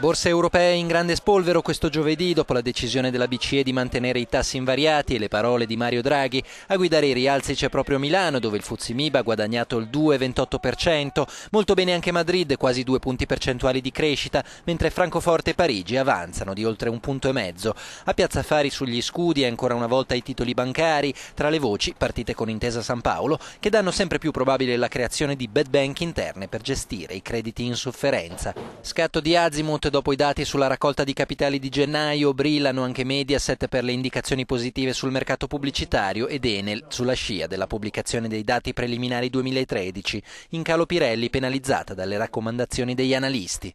Borse europee in grande spolvero questo giovedì dopo la decisione della BCE di mantenere i tassi invariati e le parole di Mario Draghi. A guidare i rialzi c'è proprio Milano dove il Fuzimib ha guadagnato il 2,28%, molto bene anche Madrid, quasi due punti percentuali di crescita, mentre Francoforte e Parigi avanzano di oltre un punto e mezzo. A Piazza Fari sugli scudi e ancora una volta i titoli bancari, tra le voci partite con Intesa San Paolo che danno sempre più probabile la creazione di bad bank interne per gestire i crediti in sofferenza. Scatto di Azimut dopo i dati sulla raccolta di capitali di gennaio, brillano anche Mediaset per le indicazioni positive sul mercato pubblicitario ed Enel sulla scia della pubblicazione dei dati preliminari 2013, in calo Pirelli penalizzata dalle raccomandazioni degli analisti.